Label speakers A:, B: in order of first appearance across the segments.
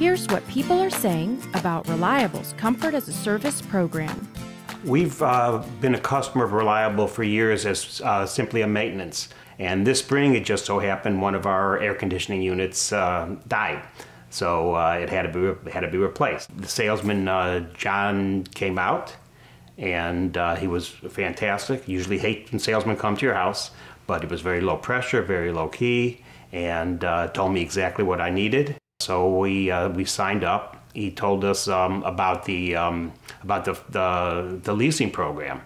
A: Here's what people are saying about Reliable's Comfort as a Service program.
B: We've uh, been a customer of Reliable for years as uh, simply a maintenance. And this spring, it just so happened one of our air conditioning units uh, died. So uh, it had to, be had to be replaced. The salesman, uh, John, came out and uh, he was fantastic. Usually hate when salesmen come to your house, but it was very low pressure, very low key, and told me exactly what I needed. So we uh, we signed up. He told us um, about the um, about the, the the leasing program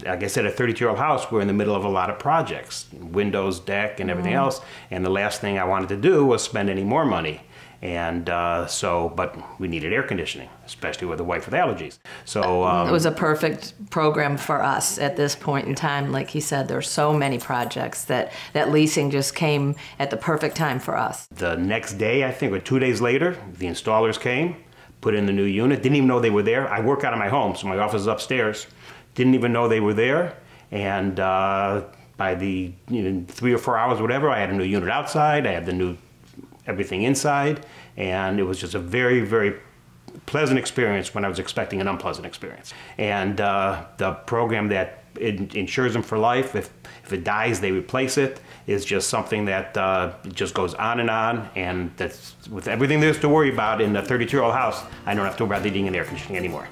B: like I said, a 32 year old house, we're in the middle of a lot of projects, windows, deck, and everything mm. else. And the last thing I wanted to do was spend any more money. And uh, so, but we needed air conditioning, especially with a wife with allergies. So um, it was a um,
A: perfect program for us at this point in time. Like he said, there's so many projects that that leasing just came at the perfect time for us. The next day, I think, or two
B: days later, the installers came, put in the new unit. Didn't even know they were there. I work out of my home, so my office is upstairs didn't even know they were there. And uh, by the you know, three or four hours, whatever, I had a new unit outside. I had the new everything inside, and it was just a very, very pleasant experience when I was expecting an unpleasant experience. And uh, the program that insures them for life, if if it dies, they replace it. Is just something that uh, just goes on and on, and that's with everything there's to worry about in a 32-year-old house. I don't have to worry about needing an air conditioning anymore.